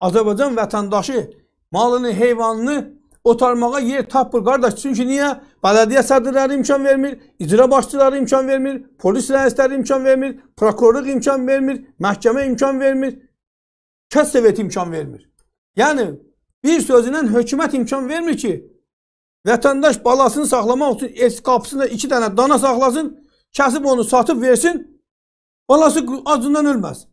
Azərbaycan vətəndaşı malını, heyvanını otarmağa yer tapır qardaş. Çünki niyə? Bələdiyyə sədrləri imkan vermir, icra başçıları imkan vermir, polis rəisləri imkan vermir, prokurorluq imkan vermir, məhkəmə imkan vermir, kəs sevəti imkan vermir. Yəni, bir sözlə hökumət imkan vermir ki, vətəndaş balasını saxlamaq üçün es qapısında iki dənə dana saxlasın, kəsib onu satıb versin, balası acından ölməz.